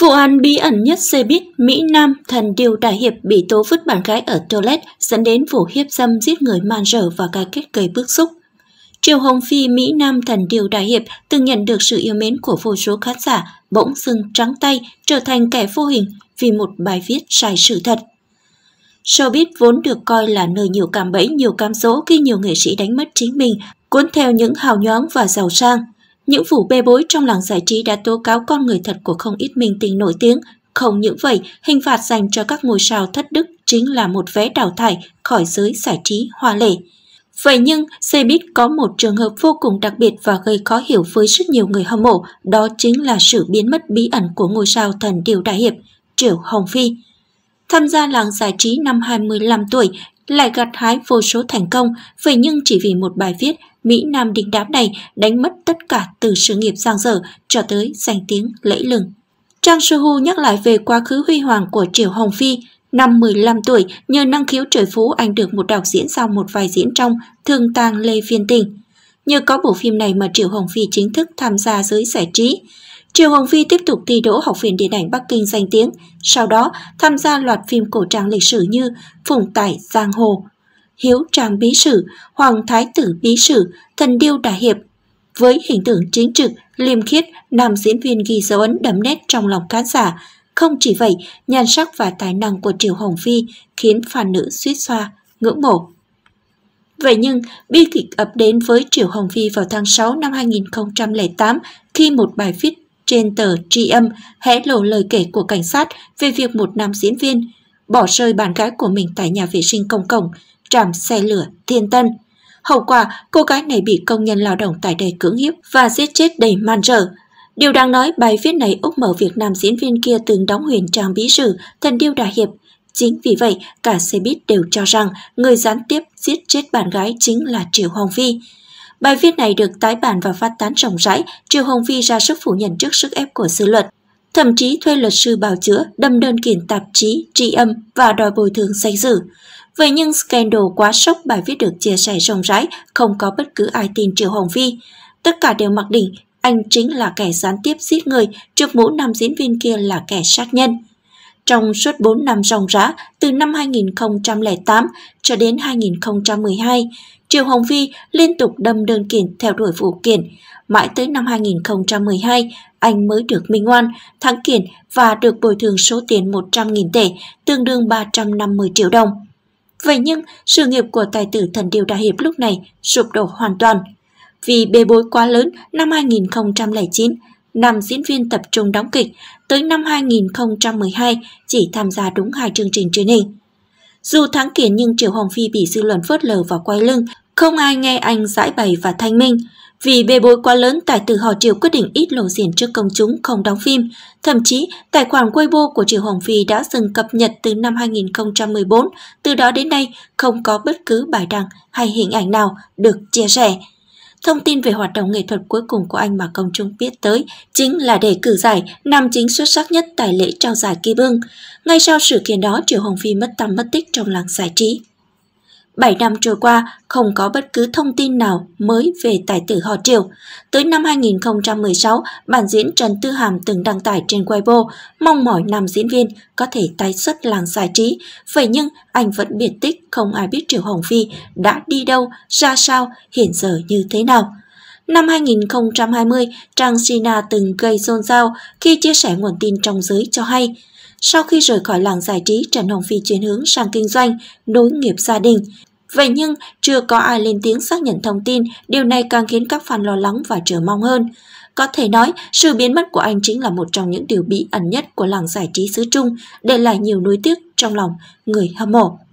Vụ án bí ẩn nhất xe buýt Mỹ Nam thần điều đại hiệp bị tố vứt bạn gái ở toilet dẫn đến vụ hiếp dâm giết người man rở và cái kết gây bức xúc. Triều Hồng Phi Mỹ Nam thần điều đại hiệp từng nhận được sự yêu mến của vô số khán giả, bỗng dưng trắng tay trở thành kẻ vô hình vì một bài viết sai sự thật. Showbiz vốn được coi là nơi nhiều cảm bẫy, nhiều cam dỗ khi nhiều nghệ sĩ đánh mất chính mình, cuốn theo những hào nhoáng và giàu sang – những vụ bê bối trong làng giải trí đã tố cáo con người thật của không ít minh tinh nổi tiếng. Không những vậy, hình phạt dành cho các ngôi sao thất đức chính là một vé đào thải khỏi giới giải trí hoa lệ. Vậy nhưng, Cbiz có một trường hợp vô cùng đặc biệt và gây khó hiểu với rất nhiều người hâm mộ, đó chính là sự biến mất bí ẩn của ngôi sao thần Điều Đại Hiệp, Triệu Hồng Phi. Tham gia làng giải trí năm 25 tuổi, lại gặt hái vô số thành công, vậy nhưng chỉ vì một bài viết Mỹ Nam đình đám này đánh mất tất cả từ sự nghiệp giang dở cho tới danh tiếng lẫy lừng. Trang hu nhắc lại về quá khứ huy hoàng của triều Hồng Phi. Năm 15 tuổi, nhờ năng khiếu trời phú anh được một đạo diễn sau một vài diễn trong Thương tang Lê Phiên Tình. Nhờ có bộ phim này mà Triệu Hồng Phi chính thức tham gia giới giải trí. Triệu Hồng Phi tiếp tục thi đỗ Học viện Điện ảnh Bắc Kinh danh tiếng, sau đó tham gia loạt phim cổ trang lịch sử như Phùng Tải Giang Hồ, hiếu trang bí sử, hoàng thái tử bí sử, thần điêu đại hiệp. Với hình tượng chính trực, liêm khiết, nam diễn viên ghi dấu ấn đậm nét trong lòng khán giả. Không chỉ vậy, nhan sắc và tài năng của Triều Hồng Phi khiến fan nữ suýt xoa, ngưỡng mộ. Vậy nhưng, bi kịch ập đến với Triệu Hồng Phi vào tháng 6 năm 2008 khi một bài viết trên tờ Tri Âm hé lộ lời kể của cảnh sát về việc một nam diễn viên bỏ rơi bạn gái của mình tại nhà vệ sinh công cộng trạm xe lửa Thiên Tân. Hậu quả, cô gái này bị công nhân lao động tại đây cưỡng hiếp và giết chết đầy man rợ. Điều đáng nói, bài viết này úp mở việc nam diễn viên kia từng đóng huyền trang bí sử, thần điêu đại hiệp. Chính vì vậy, cả xe buýt đều cho rằng người gián tiếp giết chết bạn gái chính là Triệu Hồng vi Bài viết này được tái bản và phát tán rộng rãi, Triệu Hồng vi ra sức phủ nhận trước sức ép của dư luận thậm chí thuê luật sư bào chữa, đâm đơn kiện tạp chí, tri âm và đòi bồi thường xây xử. Vậy nhưng scandal quá sốc bài viết được chia sẻ rộng rãi, không có bất cứ ai tin Triệu Hồng vi Tất cả đều mặc định, anh chính là kẻ gián tiếp giết người, trước mũ nam diễn viên kia là kẻ sát nhân. Trong suốt 4 năm ròng rã, từ năm 2008 cho đến 2012, triệu Hồng vi liên tục đâm đơn kiện theo đuổi vụ kiện mãi tới năm 2012, anh mới được minh oan, thắng kiện và được bồi thường số tiền 100.000 tệ, tương đương 350 triệu đồng. Vậy nhưng, sự nghiệp của tài tử thần điều đại Hiệp lúc này sụp đổ hoàn toàn. Vì bê bối quá lớn, năm 2009, nam diễn viên tập trung đóng kịch, tới năm 2012 chỉ tham gia đúng hai chương trình truyền hình. Dù thắng kiện nhưng Triệu Hồng Phi bị dư luận phớt lờ và quay lưng, không ai nghe anh giải bày và thanh minh. Vì bê bối quá lớn, tài tử họ Triệu quyết định ít lộ diện trước công chúng không đóng phim. Thậm chí, tài khoản Weibo của Triệu Hồng Phi đã dừng cập nhật từ năm 2014, từ đó đến nay không có bất cứ bài đăng hay hình ảnh nào được chia sẻ. Thông tin về hoạt động nghệ thuật cuối cùng của anh mà công chúng biết tới chính là để cử giải nam chính xuất sắc nhất tại lễ trao giải Kim Bương. Ngay sau sự kiện đó, Triệu Hồng Phi mất tăm mất tích trong làng giải trí. 7 năm trôi qua không có bất cứ thông tin nào mới về tài tử họ Triệu. Tới năm 2016, bản diễn Trần Tư Hàm từng đăng tải trên Weibo mong mỏi nam diễn viên có thể tái xuất làng giải trí. Vậy nhưng anh vẫn biệt tích không ai biết Triệu Hồng Phi đã đi đâu, ra sao, hiện giờ như thế nào. Năm 2020, Trang Sina từng gây xôn xao khi chia sẻ nguồn tin trong giới cho hay. Sau khi rời khỏi làng giải trí, Trần Hồng Phi chuyển hướng sang kinh doanh, nối nghiệp gia đình. Vậy nhưng, chưa có ai lên tiếng xác nhận thông tin, điều này càng khiến các fan lo lắng và chờ mong hơn. Có thể nói, sự biến mất của anh chính là một trong những điều bí ẩn nhất của làng giải trí xứ Trung, để lại nhiều nuối tiếc trong lòng người hâm mộ.